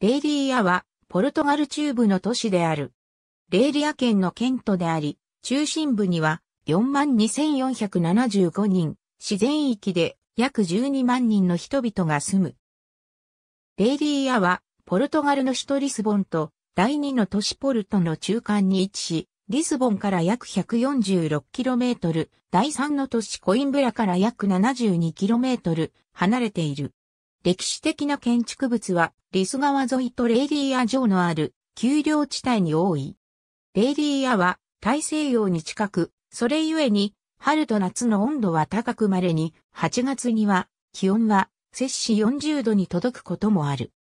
レイリーアは、ポルトガル中部の都市である。レイリア県の県都であり、中心部には42,475人、自然域で約12万人の人々が住む。レイリーアは、ポルトガルの首都リスボンと第二の都市ポルトの中間に位置し、リスボンから約 146km、第三の都市コインブラから約 72km 離れている。歴史的な建築物は、リス川沿いとレイディア城のある、丘陵地帯に多い。レイディアは、大西洋に近く、それゆえに、春と夏の温度は高くまれに、8月には、気温は、摂氏40度に届くこともある。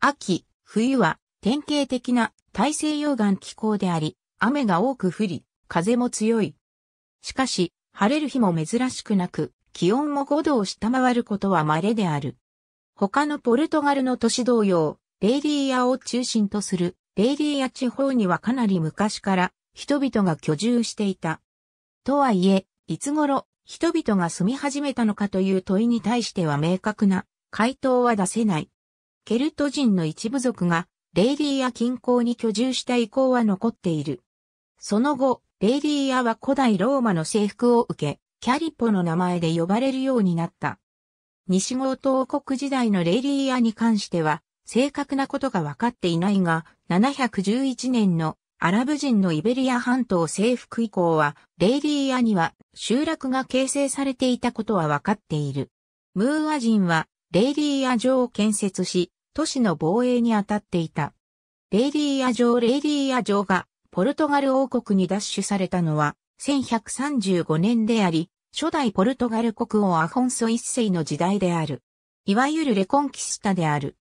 秋、冬は、典型的な大西洋岸気候であり、雨が多く降り、風も強い。しかし、晴れる日も珍しくなく、気温も5度を下回ることは稀である。他のポルトガルの都市同様、レイディーアを中心とするレイディーア地方にはかなり昔から人々が居住していた。とはいえ、いつ頃人々が住み始めたのかという問いに対しては明確な回答は出せない。ケルト人の一部族がレイディーア近郊に居住した意向は残っている。その後、レイディーアは古代ローマの征服を受け、キャリポの名前で呼ばれるようになった。西郷東国時代のレイリーアに関しては、正確なことが分かっていないが、711年のアラブ人のイベリア半島征服以降は、レイリーアには集落が形成されていたことは分かっている。ムーア人は、レイリーア城を建設し、都市の防衛に当たっていた。レイリーア城レイリーア城が、ポルトガル王国に奪取されたのは、1135年であり、初代ポルトガル国王アフォンソ一世の時代である。いわゆるレコンキスタである。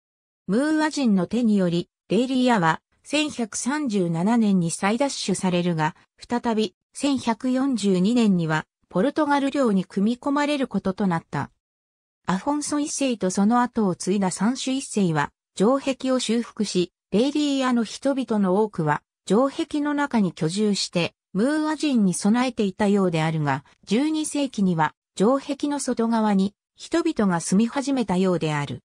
ムーア人の手により、レイリアは1137年に再奪取されるが、再び1142年にはポルトガル領に組み込まれることとなった。アフォンソ一世とその後を継いだ三種一世は、城壁を修復し、レイリーアの人々の多くは、城壁の中に居住して、ムーア人に備えていたようであるが、12世紀には城壁の外側に人々が住み始めたようである。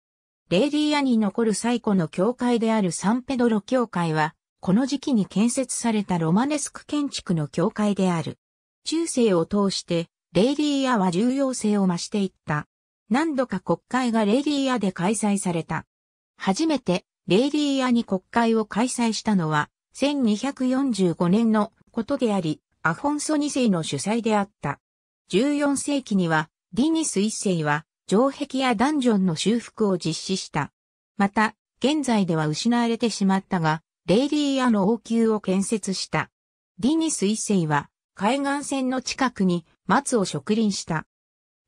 レイリーアに残る最古の教会であるサンペドロ教会は、この時期に建設されたロマネスク建築の教会である。中世を通して、レイリーアは重要性を増していった。何度か国会がレイリーアで開催された。初めて、レイリーアに国会を開催したのは、1245年のことであり、アフォンソ2世の主催であった。14世紀には、ディニス1世は、城壁やダンジョンの修復を実施した。また、現在では失われてしまったが、レイリーアの王宮を建設した。ディニス1世は、海岸線の近くに松を植林した。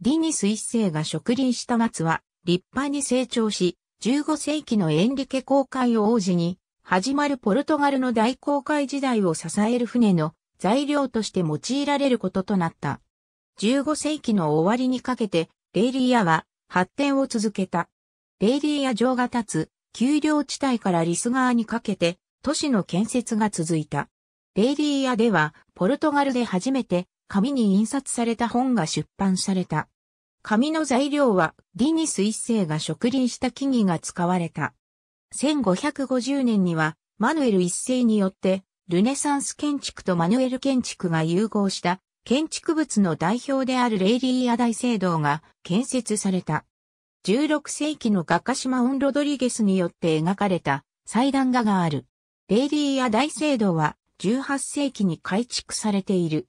ディニス1世が植林した松は、立派に成長し、15世紀のエンリケ公会王子に始まるポルトガルの大航海時代を支える船の材料として用いられることとなった。15世紀の終わりにかけて、レイリーアは発展を続けた。レイリーア城が立つ、丘陵地帯からリス川にかけて、都市の建設が続いた。レイリーアでは、ポルトガルで初めて、紙に印刷された本が出版された。紙の材料は、ディニス一世が植林した木々が使われた。1550年には、マヌエル一世によって、ルネサンス建築とマヌエル建築が融合した建築物の代表であるレイリーア大聖堂が建設された。16世紀の画家島オン・ロドリゲスによって描かれた祭壇画がある。レイリーア大聖堂は18世紀に改築されている。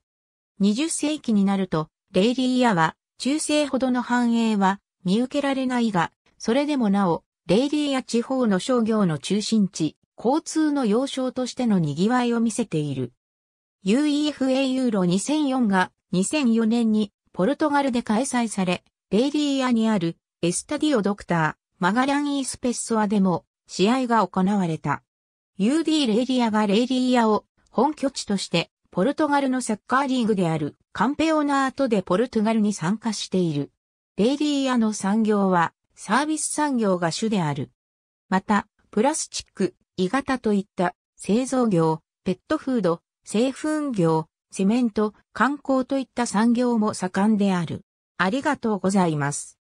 20世紀になると、レイリーアは中世ほどの繁栄は見受けられないが、それでもなおレイリーや地方の商業の中心地、交通の要衝としての賑わいを見せている。UEFA ユーロ2004が2004年にポルトガルで開催され、レイリーアにあるエスタディオドクター、マガラン・イースペッソアでも試合が行われた。UD レイリアがレイリアを本拠地としてポルトガルのサッカーリーグであるカンペオナートでポルトガルに参加している。レイリアの産業はサービス産業が主である。また、プラスチック、鋳型といった製造業、ペットフード、製粉業、セメント、観光といった産業も盛んである。ありがとうございます。